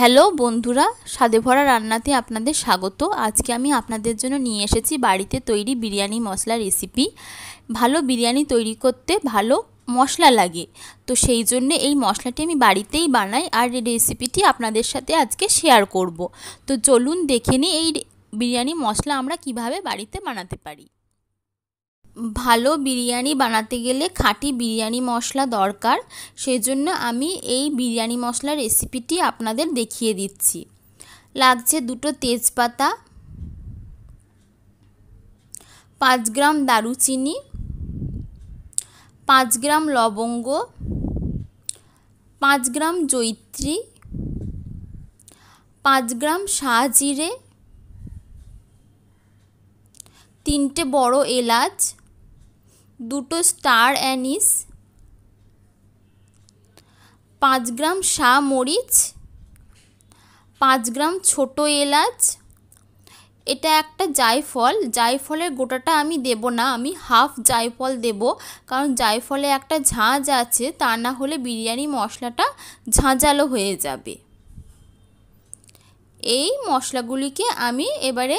hello বন্ধুরা স্বাদে ভরা রান্নাতে আপনাদের স্বাগত আজকে আমি আপনাদের জন্য নিয়ে এসেছি বাড়িতে তৈরি বিরিয়ানি মশলা রেসিপি ভালো বিরিয়ানি তৈরি করতে ভালো মশলা লাগে তো সেই জন্য এই মশলাটি আমি বাড়িতেই বানাই আর এই রেসিপিটি আপনাদের সাথে আজকে শেয়ার করব তো চলুন দেখে নিই এই বিরিয়ানি মশলা আমরা কিভাবে বাড়িতে বানাতে পারি ভালো বিরিয়ানি বানাতে গেলে খাঁটি বিরিয়ানি মশলা দরকার সেজন্য আমি এই বিরিয়ানি মশলার রেসিপিটি আপনাদের দেখিয়ে দিচ্ছি লাগছে দুটো তেজপাতা পাঁচ গ্রাম দারুচিনি পাঁচ গ্রাম লবঙ্গ পাঁচ গ্রাম জৈত্রী পাঁচ গ্রাম শাহজিরে তিনটে বড় এলাচ দুটো স্টার অ্যানিস পাঁচ গ্রাম শা মরিচ পাঁচ গ্রাম ছোটো এলাচ এটা একটা জায়ফল জায়ফলের গোটাটা আমি দেব না আমি হাফ জায়ফল দেব কারণ জায়ফলে একটা ঝাঁঝ আছে তা না হলে বিরিয়ানি মশলাটা ঝাঁঝালো হয়ে যাবে এই মশলাগুলিকে আমি এবারে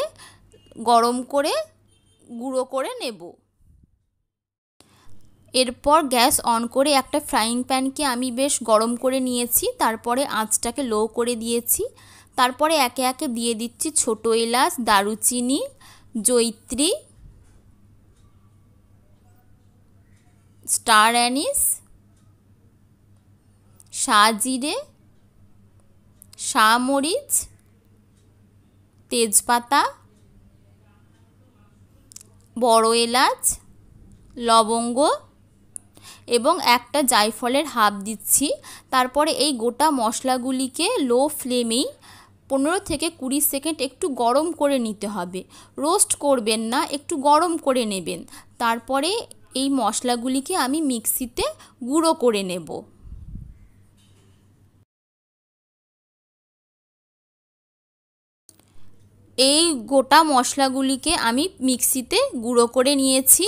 গরম করে গুঁড়ো করে নেব এরপর গ্যাস অন করে একটা ফ্রাইং প্যানকে আমি বেশ গরম করে নিয়েছি তারপরে আঁচটাকে লো করে দিয়েছি তারপরে একে একে দিয়ে দিচ্ছি ছোটো এলাচ দারুচিনি জৈত্রী স্টার অ্যানিস সাজিরে শামরিচ তেজপাতা বড় এলাচ লবঙ্গ এবং একটা জায়ফলের হাফ দিচ্ছি তারপরে এই গোটা মশলাগুলিকে লো ফ্লেমেই পনেরো থেকে কুড়ি সেকেন্ড একটু গরম করে নিতে হবে রোস্ট করবেন না একটু গরম করে নেবেন তারপরে এই মশলাগুলিকে আমি মিক্সিতে গুঁড়ো করে নেব এই গোটা মশলাগুলিকে আমি মিক্সিতে গুঁড়ো করে নিয়েছি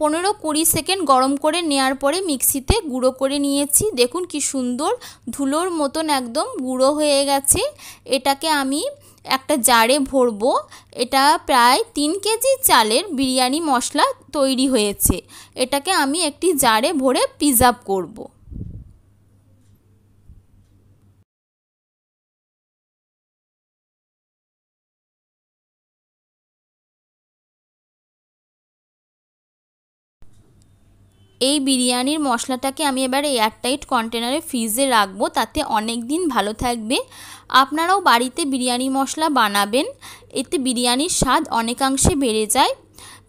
পনেরো কুড়ি সেকেন্ড গরম করে নেয়ার পরে মিক্সিতে গুঁড়ো করে নিয়েছি দেখুন কি সুন্দর ধুলোর মতন একদম গুঁড়ো হয়ে গেছে এটাকে আমি একটা জারে ভরবো এটা প্রায় তিন কেজি চালের বিরিয়ানি মশলা তৈরি হয়েছে এটাকে আমি একটি জারে ভরে পিজ করবো এই বিরিয়ানির মশলাটাকে আমি এবার এয়ারটাইট কন্টেনারে ফ্রিজে রাখবো তাতে অনেক দিন ভালো থাকবে আপনারাও বাড়িতে বিরিয়ানি মশলা বানাবেন এতে বিরিয়ানির স্বাদ অনেকাংশে বেড়ে যায়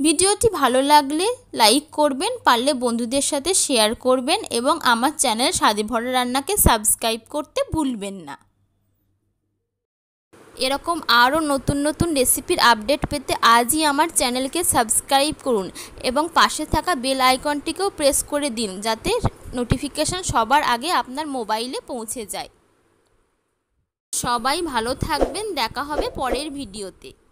ভিডিওটি ভালো লাগলে লাইক করবেন পারলে বন্ধুদের সাথে শেয়ার করবেন এবং আমার চ্যানেল স্বাদে ভরা রান্নাকে সাবস্ক্রাইব করতে ভুলবেন না এরকম আরও নতুন নতুন রেসিপির আপডেট পেতে আজই আমার চ্যানেলকে সাবস্ক্রাইব করুন এবং পাশে থাকা বেল আইকনটিকেও প্রেস করে দিন যাতে নোটিফিকেশান সবার আগে আপনার মোবাইলে পৌঁছে যায় সবাই ভালো থাকবেন দেখা হবে পরের ভিডিওতে